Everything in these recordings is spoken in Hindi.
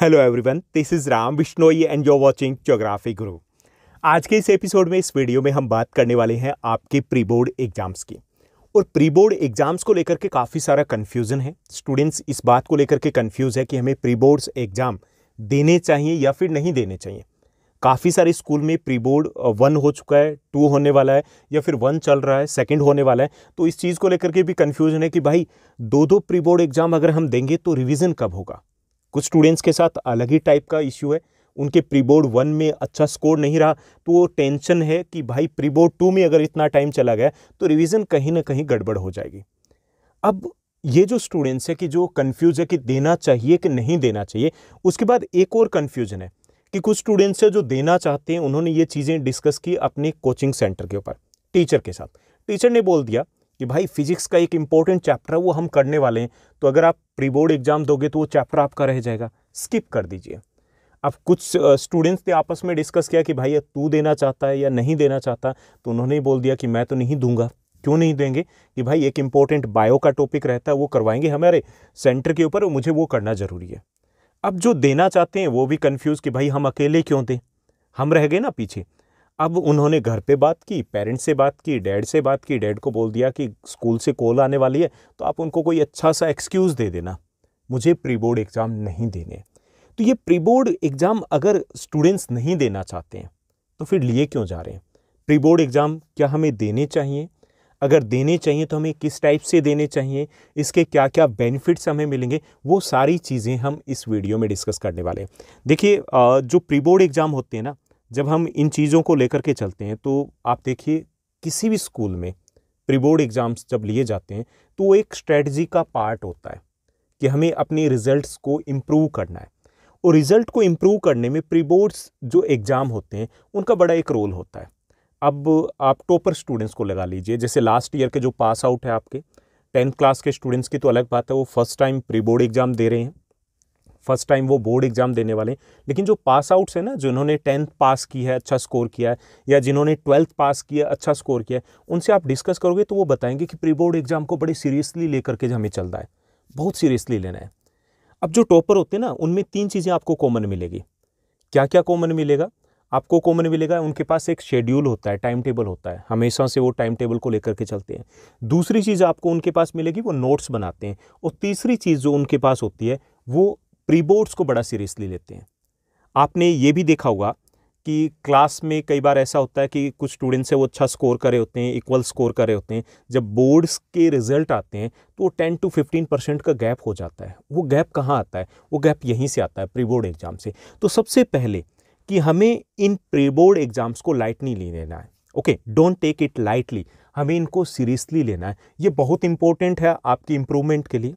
Hello everyone this is Ram Bishnoi and you watching geography Guru आज के इस एपिसोड में इस वीडियो में हम बात करने वाले हैं आपके प्री बोर्ड एग्ज़ाम्स की और प्री बोर्ड एग्ज़ाम्स को लेकर के काफ़ी सारा कन्फ्यूज़न है स्टूडेंट्स इस बात को लेकर के कन्फ्यूज़ है कि हमें प्री बोर्ड्स एग्ज़ाम देने चाहिए या फिर नहीं देने चाहिए काफ़ी सारे स्कूल में प्री बोर्ड वन हो चुका है टू होने वाला है या फिर वन चल रहा है सेकंड होने वाला है तो इस चीज़ को लेकर के भी कन्फ्यूजन है कि भाई दो दो प्री बोर्ड एग्ज़ाम अगर हम देंगे तो रिवीजन कब होगा कुछ स्टूडेंट्स के साथ अलग ही टाइप का इश्यू है उनके प्री बोर्ड वन में अच्छा स्कोर नहीं रहा तो वो टेंशन है कि भाई प्री बोर्ड टू में अगर इतना टाइम चला गया तो रिविज़न कहीं ना कहीं गड़बड़ हो जाएगी अब ये जो स्टूडेंट्स है कि जो कन्फ्यूज़ है कि देना चाहिए कि नहीं देना चाहिए उसके बाद एक और कन्फ्यूजन है कि कुछ स्टूडेंट्स है जो देना चाहते हैं उन्होंने ये चीज़ें डिस्कस की अपने कोचिंग सेंटर के ऊपर टीचर के साथ टीचर ने बोल दिया कि भाई फिजिक्स का एक इंपॉर्टेंट चैप्टर है वो हम करने वाले हैं तो अगर आप प्री बोर्ड एग्जाम दोगे तो वो चैप्टर आपका रह जाएगा स्किप कर दीजिए अब कुछ स्टूडेंट्स ने आपस में डिस्कस किया कि भाई तू देना चाहता है या नहीं देना चाहता तो उन्होंने बोल दिया कि मैं तो नहीं दूंगा क्यों नहीं देंगे कि भाई एक इम्पोर्टेंट बायो का टॉपिक रहता है वो करवाएंगे हमारे सेंटर के ऊपर मुझे वो करना ज़रूरी है अब जो देना चाहते हैं वो भी कन्फ्यूज़ कि भाई हम अकेले क्यों दें हम रह गए ना पीछे अब उन्होंने घर पे बात की पेरेंट्स से बात की डैड से बात की डैड को बोल दिया कि स्कूल से कॉल आने वाली है तो आप उनको कोई अच्छा सा एक्सक्यूज़ दे देना मुझे प्री बोर्ड एग्ज़ाम नहीं देने तो ये प्री बोर्ड एग्ज़ाम अगर स्टूडेंट्स नहीं देना चाहते हैं तो फिर लिए क्यों जा रहे हैं प्री बोर्ड एग्ज़ाम क्या हमें देने चाहिए अगर देने चाहिए तो हमें किस टाइप से देने चाहिए इसके क्या क्या बेनिफिट्स हमें मिलेंगे वो सारी चीज़ें हम इस वीडियो में डिस्कस करने वाले हैं देखिए जो प्री बोर्ड एग्ज़ाम होते हैं ना जब हम इन चीज़ों को लेकर के चलते हैं तो आप देखिए किसी भी स्कूल में प्री बोर्ड एग्ज़ाम्स जब लिए जाते हैं तो वो एक स्ट्रेटजी का पार्ट होता है कि हमें अपने रिज़ल्ट को इम्प्रूव करना है और रिज़ल्ट को इम्प्रूव करने में प्री बोर्ड्स जो एग्ज़ाम होते हैं उनका बड़ा एक रोल होता है अब आप टॉपर स्टूडेंट्स को लगा लीजिए जैसे लास्ट ईयर के जो पास आउट है आपके टेंथ क्लास के स्टूडेंट्स की तो अलग बात है वो first time pre board exam दे रहे हैं फर्स्ट टाइम वो बोर्ड एग्ज़ाम देने वाले हैं लेकिन जो पास आउट्स हैं ना जिन्होंने टेंथ पास की है अच्छा स्कोर किया है या जिन्होंने ट्वेल्थ पास किया अच्छा स्कोर किया है उनसे आप डिस्कस करोगे तो वो बताएंगे कि प्री बोर्ड एग्ज़ाम को बड़े सीरियसली लेकर के हमें चलना है बहुत सीरियसली लेना है अब जो टॉपर होते हैं ना उनमें तीन चीज़ें आपको कॉमन मिलेगी क्या क्या कॉमन मिलेगा आपको कॉमन मिलेगा उनके पास एक शेड्यूल होता है टाइम टेबल होता है हमेशा से वो टाइम टेबल को लेकर के चलते हैं दूसरी चीज़ आपको उनके पास मिलेगी वो नोट्स बनाते हैं और तीसरी चीज़ जो उनके पास होती है वो प्री बोर्ड्स को बड़ा सीरियसली लेते हैं आपने ये भी देखा होगा कि क्लास में कई बार ऐसा होता है कि कुछ स्टूडेंट्स हैं वो अच्छा स्कोर करे होते हैं इक्वल स्कोर करे होते हैं जब बोर्ड्स के रिजल्ट आते हैं तो वो टेन टू फिफ्टीन परसेंट का गैप हो जाता है वो गैप कहाँ आता है वो गैप यहीं से आता है प्री बोर्ड एग्ज़ाम से तो सबसे पहले कि हमें इन प्री बोर्ड एग्ज़ाम्स को लाइट नहीं ले लेना है okay don't take it lightly हमें इनको सीरियसली लेना है ये बहुत इंपॉर्टेंट है आपकी इम्प्रूवमेंट के लिए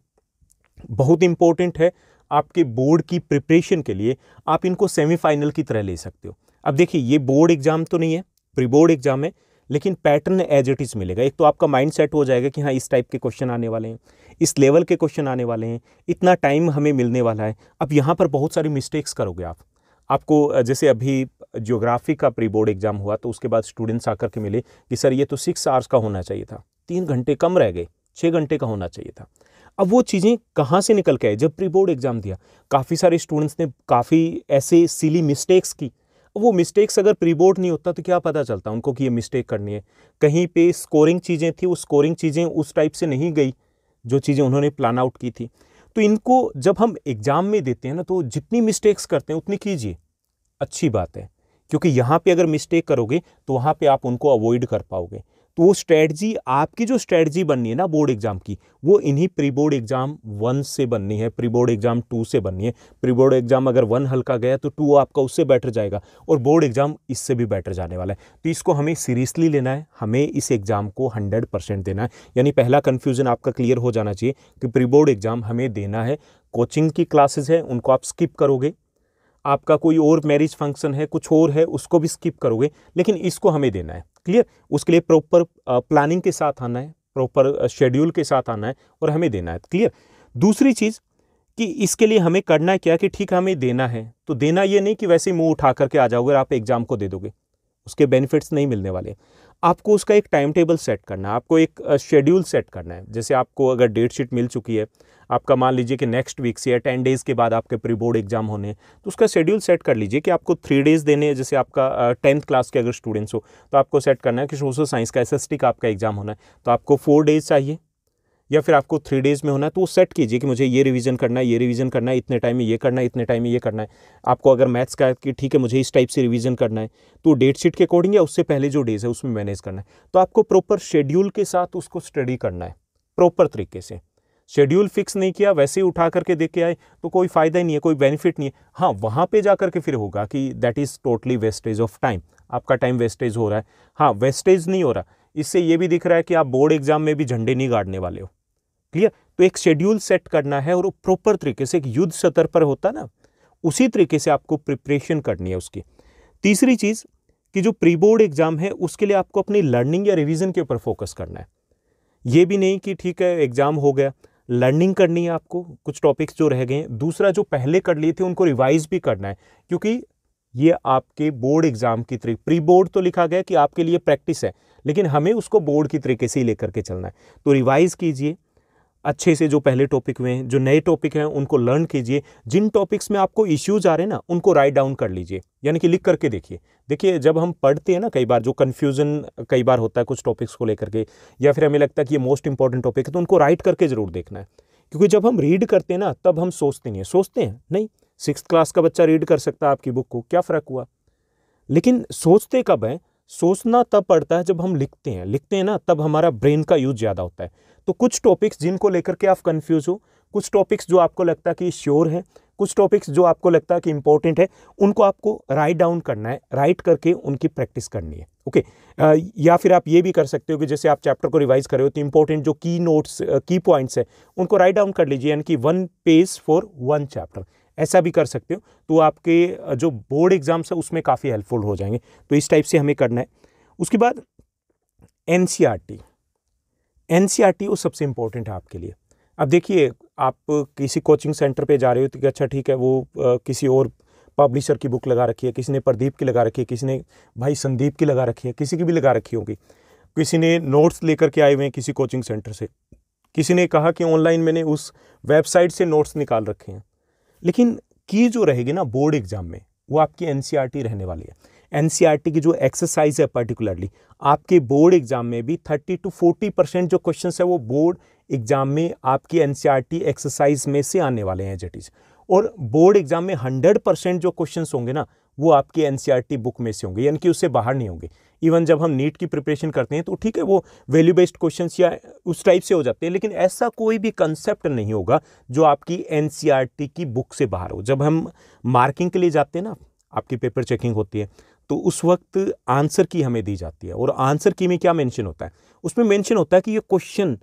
बहुत इंपॉर्टेंट है आपके बोर्ड की प्रिपरेशन के लिए आप इनको सेमीफाइनल की तरह ले सकते हो अब देखिए ये बोर्ड एग्जाम तो नहीं है प्री बोर्ड एग्जाम है लेकिन पैटर्न एज इट इज़ मिलेगा एक तो आपका माइंड सेट हो जाएगा कि हाँ इस टाइप के क्वेश्चन आने वाले हैं इस लेवल के क्वेश्चन आने वाले हैं इतना टाइम हमें मिलने वाला है अब यहाँ पर बहुत सारी मिस्टेक्स करोगे आप आपको जैसे अभी ज्योग्राफी का प्री बोर्ड एग्ज़ाम हुआ तो उसके बाद स्टूडेंट्स आकर के मिले कि सर ये तो सिक्स आवर्स का होना चाहिए था तीन घंटे कम रह गए छः घंटे का होना चाहिए था अब वो चीज़ें कहाँ से निकल के आए जब प्री बोर्ड एग्ज़ाम दिया काफ़ी सारे स्टूडेंट्स ने काफ़ी ऐसे सिली मिस्टेक्स की वो मिस्टेक्स अगर प्री बोर्ड नहीं होता तो क्या पता चलता उनको कि ये मिस्टेक करनी है कहीं पे स्कोरिंग चीज़ें थी वो स्कोरिंग चीज़ें उस टाइप से नहीं गई जो चीज़ें उन्होंने प्लान आउट की थी तो इनको जब हम एग्ज़ाम में देते हैं ना तो जितनी मिस्टेक्स करते हैं उतनी कीजिए अच्छी बात है क्योंकि यहाँ पे अगर मिस्टेक करोगे तो वहाँ पे आप उनको अवॉइड कर पाओगे वो स्ट्रेटजी आपकी जो स्ट्रेटजी बननी है ना बोर्ड एग्जाम की वो इन्हीं प्री बोर्ड एग्जाम वन से बननी है प्री बोर्ड एग्जाम टू से बननी है प्री बोर्ड एग्जाम अगर वन हल्का गया तो टू आपका उससे बेटर जाएगा और बोर्ड एग्जाम इससे भी बेटर जाने वाला है तो इसको हमें सीरियसली लेना है हमें इस एग्जाम को हंड्रेड परसेंट देना है यानी पहला कन्फ्यूजन आपका क्लियर हो जाना चाहिए कि प्री बोर्ड एग्जाम हमें देना है कोचिंग की क्लासेज है उनको आप स्किप करोगे आपका कोई और मैरिज फंक्शन है कुछ और है उसको भी स्किप करोगे लेकिन इसको हमें देना है क्लियर उसके लिए प्रॉपर प्लानिंग uh, के साथ आना है प्रॉपर शेड्यूल uh, के साथ आना है और हमें देना है क्लियर दूसरी चीज़ कि इसके लिए हमें करना है क्या कि ठीक हमें देना है तो देना ये नहीं कि वैसे ही मुंह उठा करके आ जाओगे और आप एग्जाम को दे दोगे उसके बेनिफिट्स नहीं मिलने वाले आपको उसका एक टाइम टेबल सेट करना है आपको एक शेड्यूल uh, सेट करना है जैसे आपको अगर डेट शीट मिल चुकी है आपका मान लीजिए कि नेक्स्ट वीक से या टेन डेज़ के बाद आपके प्री बोर्ड एग्जाम होने हैं तो उसका शेड्यूल सेट कर लीजिए कि आपको थ्री डेज़ देने हैं जैसे आपका टेंथ क्लास के अगर स्टूडेंट्स हो तो आपको सेट करना है कि सोशल साइंस का एस का आपका एग्जाम होना है तो आपको फोर डेज़ चाहिए या फिर आपको थ्री डेज़ में होना है तो वो सेट कीजिए कि मुझे ये रिवीजन करना है ये रिवीजन करना है इतने टाइम में ये करना है इतने टाइम में ये करना है आपको अगर मैथ्स का है कि ठीक है मुझे इस टाइप से रिवीजन करना है तो डेट शीट के अकॉर्डिंग या उससे पहले जो डेज़ है उसमें मैनेज करना है तो आपको प्रॉपर शेड्यूल के साथ उसको स्टडी करना है प्रॉपर तरीके से शेड्यूल फिक्स नहीं किया वैसे ही उठा करके देख के आए तो कोई फ़ायदा ही नहीं है कोई बेनिफिट नहीं है हाँ वहाँ पे जा करके फिर होगा कि that is totally wastage of time आपका टाइम वेस्टेज हो रहा है हाँ वेस्टेज नहीं हो रहा इससे ये भी दिख रहा है कि आप बोर्ड एग्जाम में भी झंडे नहीं गाड़ने वाले हो क्लियर तो एक शेड्यूल सेट करना है और वो प्रॉपर तरीके से एक युद्ध सतर पर होता ना उसी तरीके से आपको प्रिपरेशन करनी है उसकी तीसरी चीज़ कि जो प्री बोर्ड एग्ज़ाम है उसके लिए आपको अपनी लर्निंग या रिवीजन के ऊपर फोकस करना है ये भी नहीं कि ठीक है एग्ज़ाम हो गया लर्निंग करनी है आपको कुछ टॉपिक्स जो रह गए हैं दूसरा जो पहले कर लिए थे उनको रिवाइज भी करना है क्योंकि ये आपके बोर्ड एग्जाम की तरीके प्री बोर्ड तो लिखा गया कि आपके लिए प्रैक्टिस है लेकिन हमें उसको बोर्ड की तरीके से ही लेकर के चलना है तो रिवाइज़ कीजिए अच्छे से जो पहले टॉपिक हुए हैं जो नए टॉपिक हैं उनको लर्न कीजिए जिन टॉपिक्स में आपको इश्यूज आ रहे हैं ना उनको राइट डाउन कर लीजिए यानी कि लिख करके देखिए देखिए जब हम पढ़ते हैं ना कई बार जो कन्फ्यूजन कई बार होता है कुछ टॉपिक्स को लेकर के या फिर हमें लगता है कि ये मोस्ट इंपॉर्टेंट टॉपिक है तो उनको राइट करके ज़रूर देखना है क्योंकि जब हम रीड करते हैं ना तब हम सोचते नहीं सोचते हैं नहीं सिक्स क्लास का बच्चा रीड कर सकता है आपकी बुक को क्या फ़र्क हुआ लेकिन सोचते कब है सोचना तब पड़ता है जब हम लिखते हैं लिखते हैं ना तब हमारा ब्रेन का यूज ज़्यादा होता है तो कुछ टॉपिक्स जिनको लेकर के आप कन्फ्यूज हो कुछ टॉपिक्स जो आपको लगता है कि श्योर है कुछ टॉपिक्स जो आपको लगता है कि इंपॉर्टेंट है उनको आपको राइट डाउन करना है राइट करके उनकी प्रैक्टिस करनी है ओके okay. या फिर आप ये भी कर सकते हो कि जैसे आप चैप्टर को रिवाइज कर रहे हो तो इंपॉर्टेंट जो की नोट्स की पॉइंट्स हैं उनको राइट डाउन कर लीजिए यानी कि one page for one chapter ऐसा भी कर सकते हो तो आपके जो बोर्ड एग्जाम्स है उसमें काफ़ी हेल्पफुल हो जाएंगे तो इस टाइप से हमें करना है उसके बाद एन एन वो सबसे इम्पोर्टेंट है आपके लिए अब देखिए आप किसी कोचिंग सेंटर पे जा रहे हो तो अच्छा ठीक है वो आ, किसी और पब्लिशर की बुक लगा रखी है किसी ने प्रदीप की लगा रखी है किसी ने भाई संदीप की लगा रखी है किसी की भी लगा रखी होगी किसी ने नोट्स लेकर के आए हुए हैं किसी कोचिंग सेंटर से किसी ने कहा कि ऑनलाइन मैंने उस वेबसाइट से नोट्स निकाल रखे हैं लेकिन की जो रहेगी ना बोर्ड एग्ज़ाम में वो आपकी एन रहने वाली है एन की जो एक्सरसाइज है पर्टिकुलरली आपके बोर्ड एग्जाम में भी थर्टी टू फोर्टी परसेंट जो क्वेश्चन है वो बोर्ड एग्जाम में आपकी एन एक्सरसाइज में से आने वाले हैं इज और बोर्ड एग्जाम में हंड्रेड परसेंट जो क्वेश्चन होंगे ना वो आपके एन बुक में से होंगे यानी कि उससे बाहर नहीं होंगे इवन जब हम नीट की प्रिपरेशन करते हैं तो ठीक है वो वैल्यू बेस्ड क्वेश्चन या उस टाइप से हो जाते हैं लेकिन ऐसा कोई भी कंसेप्ट नहीं होगा जो आपकी एन की बुक से बाहर हो जब हम मार्किंग के लिए जाते हैं ना आपकी पेपर चेकिंग होती है तो उस वक्त आंसर की हमें दी जाती है और आंसर की में क्या मेंशन होता है उसमें मेंशन होता है कि ये क्वेश्चन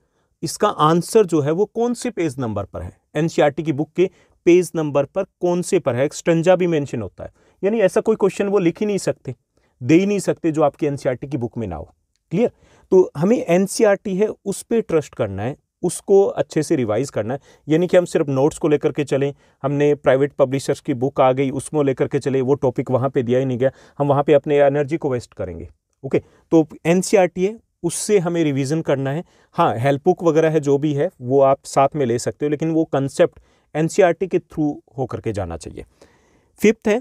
इसका आंसर जो है वो कौन से पेज नंबर पर है एन की बुक के पेज नंबर पर कौन से पर है एक्सटेंजा भी मेंशन होता है यानी ऐसा कोई क्वेश्चन वो लिख ही नहीं सकते दे ही नहीं सकते जो आपकी एन की बुक में ना हो क्लियर तो हमें एन है उस पर ट्रस्ट करना है उसको अच्छे से रिवाइज़ करना है यानी कि हम सिर्फ नोट्स को लेकर के चलें हमने प्राइवेट पब्लिशर्स की बुक आ गई उसमें लेकर के चले वो टॉपिक वहाँ पे दिया ही नहीं गया हम वहाँ पे अपने एनर्जी को वेस्ट करेंगे ओके तो एन है उससे हमें रिविज़न करना है हाँ हेल्प बुक वगैरह है जो भी है वो आप साथ में ले सकते हो लेकिन वो कंसेप्ट एन के थ्रू होकर के जाना चाहिए फिफ्थ है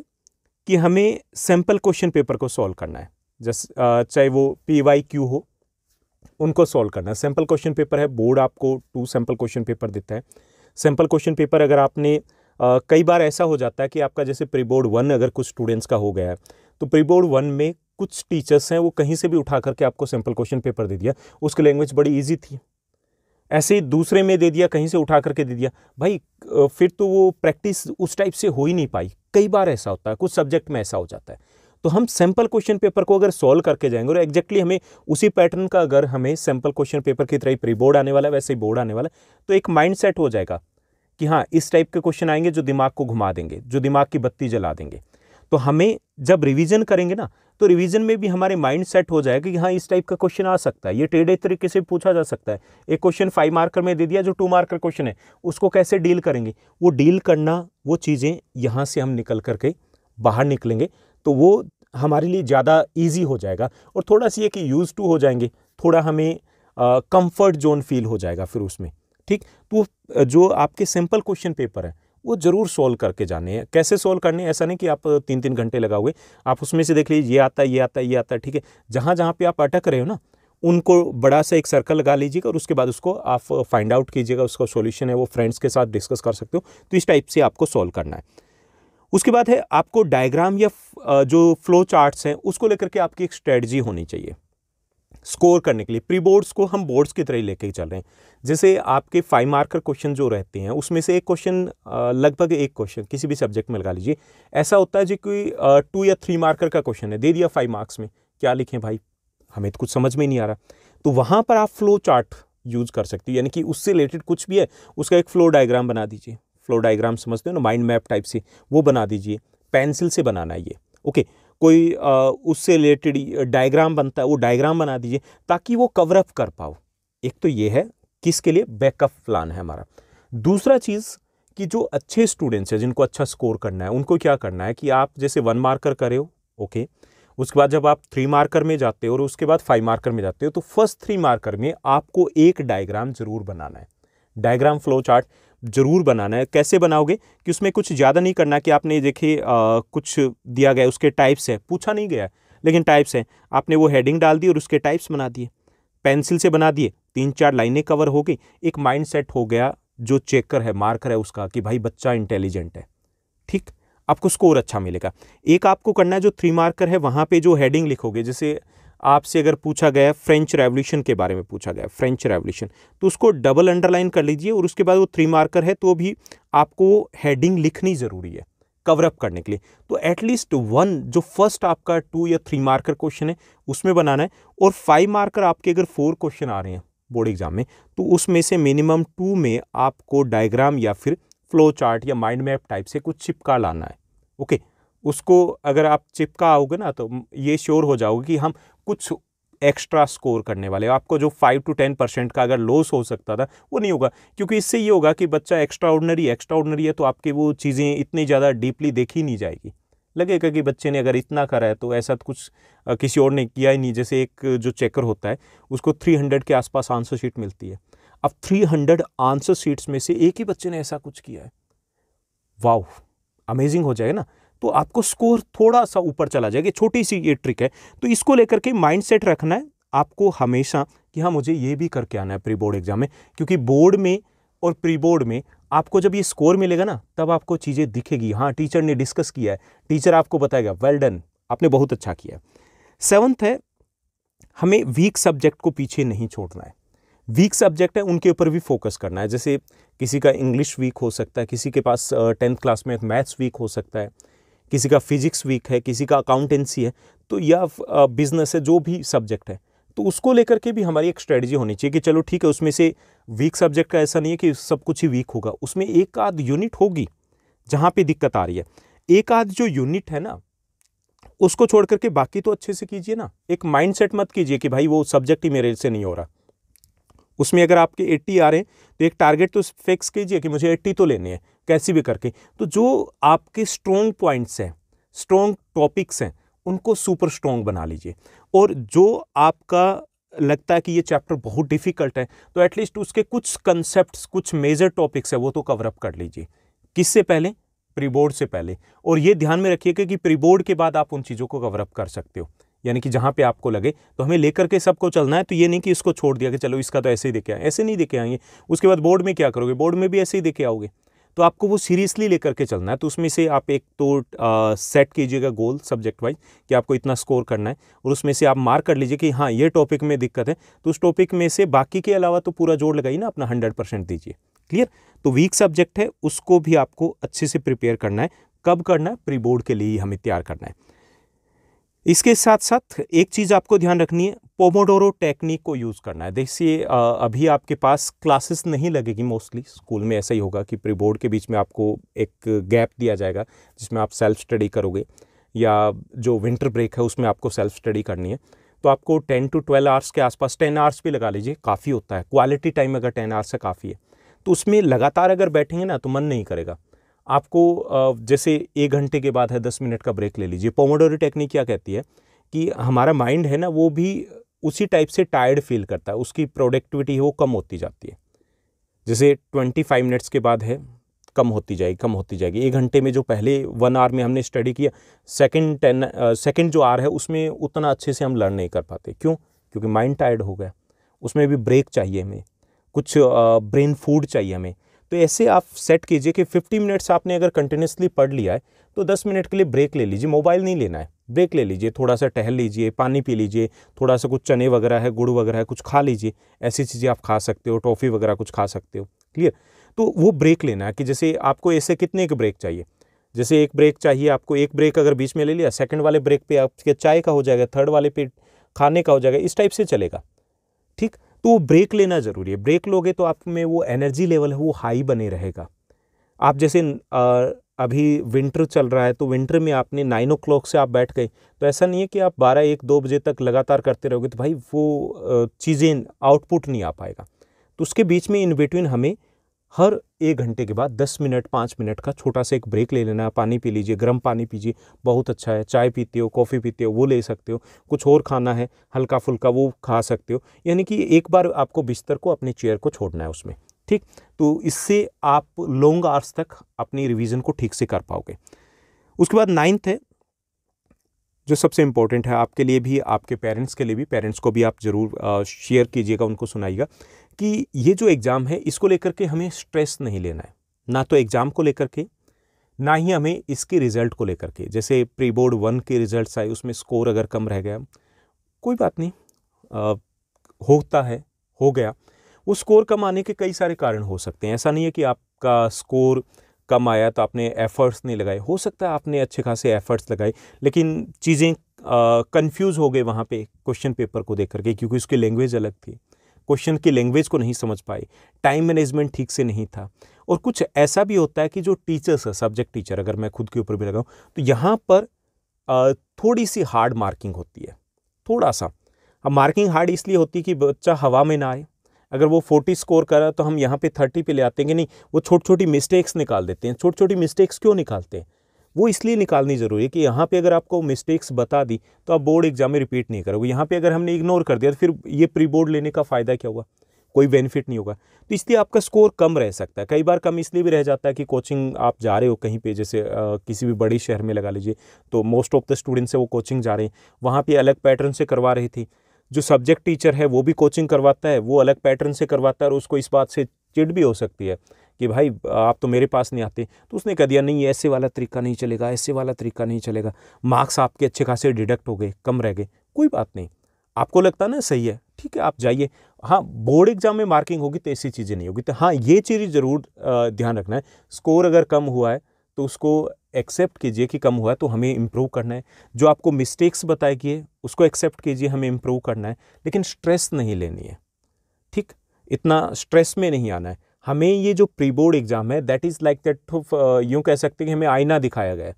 कि हमें सैम्पल क्वेश्चन पेपर को सॉल्व करना है जैसे चाहे वो पी वाई क्यू हो उनको सॉल्व करना है सैम्पल क्वेश्चन पेपर है बोर्ड आपको टू सैम्पल क्वेश्चन पेपर देता है सैम्पल क्वेश्चन पेपर अगर आपने आ, कई बार ऐसा हो जाता है कि आपका जैसे प्री बोर्ड वन अगर कुछ स्टूडेंट्स का हो गया है तो प्री बोर्ड वन में कुछ टीचर्स हैं वो कहीं से भी उठा करके आपको सैम्पल क्वेश्चन पेपर दे दिया उसकी लैंग्वेज बड़ी ईजी थी ऐसे ही दूसरे में दे दिया कहीं से उठा करके दे दिया भाई फिर तो वो प्रैक्टिस उस टाइप से हो ही नहीं पाई कई बार ऐसा होता है कुछ सब्जेक्ट में ऐसा हो जाता है तो हम सैम्पल क्वेश्चन पेपर को अगर सॉल्व करके जाएंगे और एक्जैक्टली हमें उसी पैटर्न का अगर हमें सैम्पल क्वेश्चन पेपर की तरह प्री बोर्ड आने वाला है वैसे ही बोर्ड आने वाला है तो एक माइंड सेट हो जाएगा कि हाँ इस टाइप के क्वेश्चन आएंगे जो दिमाग को घुमा देंगे जो दिमाग की बत्ती जला देंगे तो हमें जब रिविज़न करेंगे ना तो रिविजन में भी हमारे माइंड सेट हो जाएगा कि हाँ इस टाइप का क्वेश्चन आ सकता है ये टेढ़े तरीके से पूछा जा सकता है एक क्वेश्चन फाइव मार्कर में दे दिया जो टू मार्कर क्वेश्चन है उसको कैसे डील करेंगे वो डील करना वो चीज़ें यहाँ से हम निकल करके बाहर निकलेंगे तो वो हमारे लिए ज़्यादा ईजी हो जाएगा और थोड़ा सी ये कि यूज़ टू हो जाएंगे थोड़ा हमें कंफर्ट जोन फील हो जाएगा फिर उसमें ठीक तो जो आपके सिंपल क्वेश्चन पेपर है वो ज़रूर सॉल्व करके जाने हैं कैसे सॉल्व करने ऐसा नहीं कि आप तीन तीन घंटे लगाओगे आप उसमें से देख लीजिए ये आता है ये आता है ये आता है ठीक है जहाँ जहाँ पे आप अटक रहे हो ना उनको बड़ा सा एक सर्कल लगा लीजिएगा और उसके बाद उसको आप फाइंड आउट कीजिएगा उसका सॉल्यूशन है वो फ्रेंड्स के साथ डिस्कस कर सकते हो तो इस टाइप से आपको सॉल्व करना है उसके बाद है आपको डायग्राम या जो फ्लो चार्ट्स हैं उसको लेकर के आपकी एक स्ट्रेटजी होनी चाहिए स्कोर करने के लिए प्री बोर्ड्स को हम बोर्ड्स की तरह लेके चल रहे हैं जैसे आपके फाइव मार्कर क्वेश्चन जो रहते हैं उसमें से एक क्वेश्चन लगभग एक क्वेश्चन किसी भी सब्जेक्ट में लगा लीजिए ऐसा होता है जो कोई टू या थ्री मार्कर का क्वेश्चन है दे दिया फाइव मार्क्स में क्या लिखें भाई हमें तो कुछ समझ में नहीं आ रहा तो वहाँ पर आप फ्लो चार्ट यूज़ कर सकती है यानी कि उससे रिलेटेड कुछ भी है उसका एक फ्लो डायग्राम बना दीजिए फ्लो डाइग्राम समझते हो ना माइंड मैप टाइप से वो बना दीजिए पेंसिल से बनाना ये ओके कोई आ, उससे रिलेटेड डायग्राम बनता है वो डायग्राम बना दीजिए ताकि वो कवरअप कर पाओ एक तो ये है किसके लिए बैकअप प्लान है हमारा दूसरा चीज़ कि जो अच्छे स्टूडेंट्स हैं जिनको अच्छा स्कोर करना है उनको क्या करना है कि आप जैसे वन मार्कर करे हो ओके उसके बाद जब आप थ्री मार्कर में जाते हो और उसके बाद फाइव मार्कर में जाते हो तो फर्स्ट थ्री मार्कर में आपको एक डायग्राम ज़रूर बनाना है डायग्राम फ्लो चार्ट ज़रूर बनाना है कैसे बनाओगे कि उसमें कुछ ज़्यादा नहीं करना कि आपने देखिए कुछ दिया गया उसके टाइप्स है पूछा नहीं गया लेकिन टाइप्स हैं आपने वो हेडिंग डाल दी और उसके टाइप्स बना दिए पेंसिल से बना दिए तीन चार लाइनें कवर हो गई एक माइंड सेट हो गया जो चेकर है मार्कर है उसका कि भाई बच्चा इंटेलिजेंट है ठीक आपको स्कोर अच्छा मिलेगा एक आपको करना है जो थ्री मार्कर है वहाँ पे जो हेडिंग लिखोगे जैसे आपसे अगर पूछा गया फ्रेंच रेवोल्यूशन के बारे में पूछा गया फ्रेंच रेवोल्यूशन तो उसको डबल अंडरलाइन कर लीजिए और उसके बाद वो थ्री मार्कर है तो भी आपको हेडिंग लिखनी ज़रूरी है कवरअप करने के लिए तो एटलीस्ट वन जो फर्स्ट आपका टू या थ्री मार्कर क्वेश्चन है उसमें बनाना है और फाइव मार्कर आपके अगर फोर क्वेश्चन आ रहे हैं बोर्ड एग्जाम में तो उसमें से मिनिमम टू में आपको डायग्राम या फिर फ्लो चार्ट या माइंड मैप टाइप से कुछ चिपका लाना है ओके उसको अगर आप चिपका आओगे ना तो ये श्योर हो जाओगे कि हम कुछ एक्स्ट्रा स्कोर करने वाले आपको जो फाइव टू टेन परसेंट का अगर लॉस हो सकता था वो नहीं होगा क्योंकि इससे ये होगा कि बच्चा एक्स्ट्रा ऑर्डनरी एक्स्ट्रा ऑर्डनरी है तो आपकी वो चीज़ें इतनी ज़्यादा डीपली देखी नहीं जाएगी लगेगा कि बच्चे ने अगर इतना करा है तो ऐसा तो कुछ किसी और ने किया ही नहीं जैसे एक जो चेकर होता है उसको थ्री के आसपास आंसर शीट मिलती है अब थ्री आंसर शीट्स में से एक ही बच्चे ने ऐसा कुछ किया है वाह अमेजिंग हो जाएगा ना तो आपको स्कोर थोड़ा सा ऊपर चला जाएगा छोटी सी ये ट्रिक है तो इसको लेकर के माइंड सेट रखना है आपको हमेशा कि हाँ मुझे ये भी करके आना है प्री बोर्ड एग्जाम में क्योंकि बोर्ड में और प्री बोर्ड में आपको जब ये स्कोर मिलेगा ना तब आपको चीज़ें दिखेगी हाँ टीचर ने डिस्कस किया है टीचर आपको बताएगा वेल डन आपने बहुत अच्छा किया सेवन्थ है हमें वीक सब्जेक्ट को पीछे नहीं छोड़ना है वीक सब्जेक्ट है उनके ऊपर भी फोकस करना है जैसे किसी का इंग्लिश वीक हो सकता है किसी के पास टेंथ क्लास में मैथ्स वीक हो सकता है किसी का फिजिक्स वीक है किसी का अकाउंटेंसी है तो या बिजनेस है जो भी सब्जेक्ट है तो उसको लेकर के भी हमारी एक स्ट्रेटजी होनी चाहिए कि चलो ठीक है उसमें से वीक सब्जेक्ट का ऐसा नहीं है कि सब कुछ ही वीक होगा उसमें एक आध यूनिट होगी जहाँ पे दिक्कत आ रही है एक आध जो यूनिट है ना उसको छोड़ करके बाकी तो अच्छे से कीजिए ना एक माइंडसेट मत कीजिए कि भाई वो सब्जेक्ट ही मेरे से नहीं हो रहा उसमें अगर आपके 80 आ रहे हैं तो एक टारगेट तो फिक्स कीजिए कि मुझे 80 तो लेने हैं कैसे भी करके तो जो आपके स्ट्रॉन्ग पॉइंट्स हैं स्ट्रॉन्ग टॉपिक्स हैं उनको सुपर स्ट्रॉन्ग बना लीजिए और जो आपका लगता है कि ये चैप्टर बहुत डिफ़िकल्ट है तो एटलीस्ट उसके कुछ कंसेप्ट कुछ मेजर टॉपिक्स है वो तो कवरअप कर लीजिए किससे पहले प्री बोर्ड से पहले और ये ध्यान में रखिएगा कि प्री बोर्ड के बाद आप उन चीज़ों को कवरअप कर सकते हो यानी कि जहाँ पे आपको लगे तो हमें लेकर के सबको चलना है तो ये नहीं कि इसको छोड़ दिया कि चलो इसका तो ऐसे ही देखे आए ऐसे नहीं देखे आएंगे उसके बाद बोर्ड में क्या करोगे बोर्ड में भी ऐसे ही देखे आओगे तो आपको वो सीरियसली लेकर के चलना है तो उसमें से आप एक तो आ, सेट कीजिएगा गोल सब्जेक्ट वाइज कि आपको इतना स्कोर करना है और उसमें से आप मार्क कर लीजिए कि हाँ ये टॉपिक में दिक्कत है तो उस टॉपिक में से बाकी के अलावा तो पूरा जोड़ लगाइए ना अपना हंड्रेड परसेंट दीजिए क्लियर तो वीक सब्जेक्ट है उसको भी आपको अच्छे से प्रिपेयर करना है कब करना है प्री बोर्ड के लिए ही हमें तैयार करना है इसके साथ साथ एक चीज़ आपको ध्यान रखनी है पोमोडोरो टेक्निक को यूज़ करना है देखिए अभी आपके पास क्लासेस नहीं लगेगी मोस्टली स्कूल में ऐसा ही होगा कि प्री बोर्ड के बीच में आपको एक गैप दिया जाएगा जिसमें आप सेल्फ स्टडी करोगे या जो विंटर ब्रेक है उसमें आपको सेल्फ स्टडी करनी है तो आपको टेन टू ट्वेल्व आवर्स के आसपास टेन आवर्स भी लगा लीजिए काफ़ी होता है क्वालिटी टाइम अगर टेन आवर्स है काफ़ी है तो उसमें लगातार अगर बैठेंगे ना तो मन नहीं करेगा आपको जैसे एक घंटे के बाद है दस मिनट का ब्रेक ले लीजिए पोमोडोरी टेक्निक क्या कहती है कि हमारा माइंड है ना वो भी उसी टाइप से टायर्ड फील करता है उसकी प्रोडक्टिविटी है वो कम होती जाती है जैसे ट्वेंटी फाइव मिनट्स के बाद है कम होती जाएगी कम होती जाएगी एक घंटे में जो पहले वन आवर में हमने स्टडी किया सेकेंड टेन सेकेंड जो आर है उसमें उतना अच्छे से हम लर्न नहीं कर पाते क्यों क्योंकि माइंड टायर्ड हो गया उसमें भी ब्रेक चाहिए हमें कुछ ब्रेन फूड चाहिए हमें तो ऐसे आप सेट कीजिए कि 50 मिनट्स आपने अगर कंटिन्यूसली पढ़ लिया है तो 10 मिनट के लिए ब्रेक ले लीजिए मोबाइल नहीं लेना है ब्रेक ले लीजिए थोड़ा सा टहल लीजिए पानी पी लीजिए थोड़ा सा कुछ चने वगैरह है गुड़ वगैरह है कुछ खा लीजिए ऐसी चीज़ें आप खा सकते हो टॉफ़ी वगैरह कुछ खा सकते हो क्लियर तो वो ब्रेक लेना है कि जैसे आपको ऐसे कितने के ब्रेक चाहिए जैसे एक ब्रेक चाहिए आपको एक ब्रेक अगर बीच में ले लिया सेकंड वाले ब्रेक पे आपके चाय का हो जाएगा थर्ड वाले पे खाने का हो जाएगा इस टाइप से चलेगा ठीक तो ब्रेक लेना ज़रूरी है ब्रेक लोगे तो आप में वो एनर्जी लेवल है वो हाई बने रहेगा आप जैसे अभी विंटर चल रहा है तो विंटर में आपने नाइन ओ से आप बैठ गए तो ऐसा नहीं है कि आप बारह एक दो बजे तक लगातार करते रहोगे तो भाई वो चीज़ें आउटपुट नहीं आ पाएगा तो उसके बीच में इन बिटवीन हमें हर एक घंटे के बाद दस मिनट पाँच मिनट का छोटा सा एक ब्रेक ले लेना पानी पी लीजिए गर्म पानी पीजिए बहुत अच्छा है चाय पीते हो कॉफ़ी पीते हो वो ले सकते हो कुछ और खाना है हल्का फुल्का वो खा सकते हो यानी कि एक बार आपको बिस्तर को अपने चेयर को छोड़ना है उसमें ठीक तो इससे आप लॉन्ग आर्स तक अपनी रिविज़न को ठीक से कर पाओगे उसके बाद नाइन्थ है जो सबसे इम्पोर्टेंट है आपके लिए भी आपके पेरेंट्स के लिए भी पेरेंट्स को भी आप ज़रूर शेयर कीजिएगा उनको सुनाइएगा कि ये जो एग्ज़ाम है इसको लेकर के हमें स्ट्रेस नहीं लेना है ना तो एग्ज़ाम को लेकर के ना ही हमें इसके रिज़ल्ट को लेकर के जैसे प्री बोर्ड वन के रिज़ल्ट आए उसमें स्कोर अगर कम रह गया कोई बात नहीं आ, होता है हो गया वो स्कोर कम आने के कई सारे कारण हो सकते हैं ऐसा नहीं है कि आपका स्कोर कम आया तो आपने एफ़र्ट्स नहीं लगाए हो सकता है आपने अच्छे खासे एफ़र्ट्स लगाए लेकिन चीज़ें कंफ्यूज हो गए वहाँ पे क्वेश्चन पेपर को देख करके क्योंकि उसकी लैंग्वेज अलग थी क्वेश्चन की लैंग्वेज को नहीं समझ पाए टाइम मैनेजमेंट ठीक से नहीं था और कुछ ऐसा भी होता है कि जो टीचर्स है सब्जेक्ट टीचर अगर मैं खुद के ऊपर भी लगाऊँ तो यहाँ पर थोड़ी सी हार्ड मार्किंग होती है थोड़ा सा अब मार्किंग हार्ड इसलिए होती है कि बच्चा हवा में ना आए अगर वो फोर्टी स्कोर करा तो हम यहाँ पे थर्टी पे ले आते हैं कि नहीं वो छोटी छोटी मिस्टेक्स निकाल देते हैं छोटी छोटी मिस्टेक्स क्यों निकालते हैं वो इसलिए निकालनी ज़रूरी है कि यहाँ पे अगर आपको मिस्टेक्स बता दी तो आप बोर्ड एग्जाम में रिपीट नहीं करोगे यहाँ पे अगर हमने इग्नोर कर दिया तो फिर ये प्री बोर्ड लेने का फ़ायदा क्या होगा कोई बेनिफिट नहीं होगा तो इसलिए आपका स्कोर कम रह सकता है कई बार कम इसलिए भी रह जाता है कि कोचिंग आप जा रहे हो कहीं पे जैसे आ, किसी भी बड़े शहर में लगा लीजिए तो मोस्ट ऑफ द स्टूडेंट्स से वो कोचिंग जा रहे हैं वहाँ पे अलग पैटर्न से करवा रही थी जो सब्जेक्ट टीचर है वो भी कोचिंग करवाता है वो अलग पैटर्न से करवाता है और उसको इस बात से चिट भी हो सकती है कि भाई आप तो मेरे पास नहीं आते तो उसने कह दिया नहीं ऐसे वाला तरीका नहीं चलेगा ऐसे वाला तरीका नहीं चलेगा मार्क्स आपके अच्छे खासे डिडक्ट हो गए कम रह गए कोई बात नहीं आपको लगता ना सही है ठीक है आप जाइए हाँ बोर्ड एग्जाम में मार्किंग होगी तो ऐसी चीज़ें नहीं होगी तो हाँ ये चीज़ ज़रूर ध्यान रखना है स्कोर अगर कम हुआ है तो उसको एक्सेप्ट कीजिए कि कम हुआ है तो हमें इम्प्रूव करना है जो आपको मिस्टेक्स बताए गए उसको एक्सेप्ट कीजिए हमें इम्प्रूव करना है लेकिन स्ट्रेस नहीं लेनी है ठीक इतना स्ट्रेस में नहीं आना है हमें ये जो प्री बोर्ड एग्ज़ाम है दैट इज़ लाइक दैट यूँ कह सकते हैं कि हमें आईना दिखाया गया है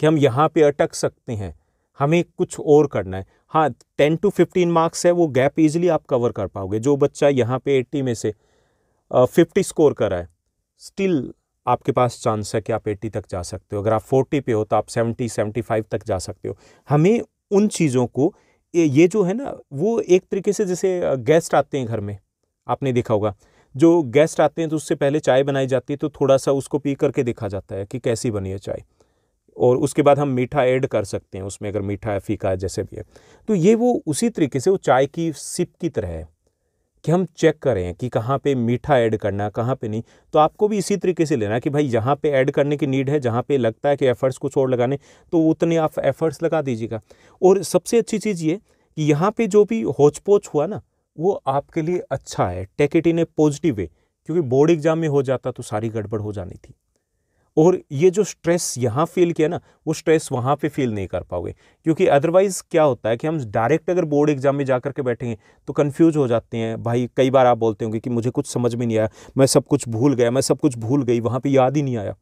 कि हम यहाँ पर अटक सकते हैं हमें कुछ और करना है हाँ टेन टू फिफ्टीन मार्क्स है वो गैप ईजिली आप कवर कर पाओगे जो बच्चा यहाँ पे एट्टी में से फिफ्टी uh, स्कोर करा है स्टिल आपके पास चांस है कि आप 80 तक जा सकते हो अगर आप 40 पे हो तो आप 70 75 तक जा सकते हो हमें उन चीज़ों को ये जो है ना वो एक तरीके से जैसे गेस्ट आते हैं घर में आपने देखा होगा जो गेस्ट आते हैं तो उससे पहले चाय बनाई जाती है तो थोड़ा सा उसको पी करके देखा जाता है कि कैसी बनी है चाय और उसके बाद हम मीठा ऐड कर सकते हैं उसमें अगर मीठा है फीका है जैसे भी है तो ये वो उसी तरीके से वो चाय की सिप की तरह है कि हम चेक करें कि कहाँ पे मीठा ऐड करना कहाँ पे नहीं तो आपको भी इसी तरीके से लेना कि भाई यहाँ पे ऐड करने की नीड है जहाँ पे लगता है कि एफ़र्ट्स कुछ और लगाने तो उतने आप एफ़र्ट्स लगा दीजिएगा और सबसे अच्छी चीज़ ये कि यहाँ पे जो भी होचपोच हुआ ना वो आपके लिए अच्छा है टेकेट इन ए पॉजिटिव वे क्योंकि बोर्ड एग्ज़ाम में हो जाता तो सारी गड़बड़ हो जानी थी और ये जो स्ट्रेस यहाँ फील किया ना वो स्ट्रेस वहाँ पे फील नहीं कर पाओगे क्योंकि अदरवाइज़ क्या होता है कि हम डायरेक्ट अगर बोर्ड एग्जाम में जा कर के बैठेंगे तो कन्फ्यूज हो जाते हैं भाई कई बार आप बोलते होंगे कि मुझे कुछ समझ में नहीं आया मैं सब कुछ भूल गया मैं सब कुछ भूल गई वहाँ पर याद ही नहीं आया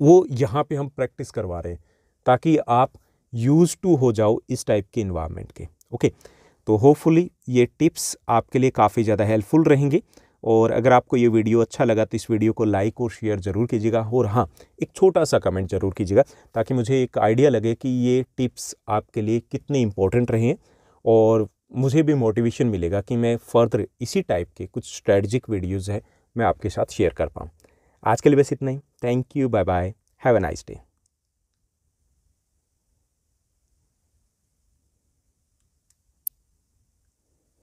वो यहाँ पर हम प्रैक्टिस करवा रहे हैं ताकि आप यूज़ टू हो जाओ इस टाइप के इन्वायरमेंट के ओके तो होपफुली ये टिप्स आपके लिए काफ़ी ज़्यादा हेल्पफुल रहेंगे और अगर आपको ये वीडियो अच्छा लगा तो इस वीडियो को लाइक और शेयर ज़रूर कीजिएगा और हाँ एक छोटा सा कमेंट ज़रूर कीजिएगा ताकि मुझे एक आइडिया लगे कि ये टिप्स आपके लिए कितने इम्पोर्टेंट रहे हैं और मुझे भी मोटिवेशन मिलेगा कि मैं फर्दर इसी टाइप के कुछ स्ट्रेटजिक वीडियोज़ है मैं आपके साथ शेयर कर पाऊँ आज के लिए बस इतना ही thank you bye bye have a nice day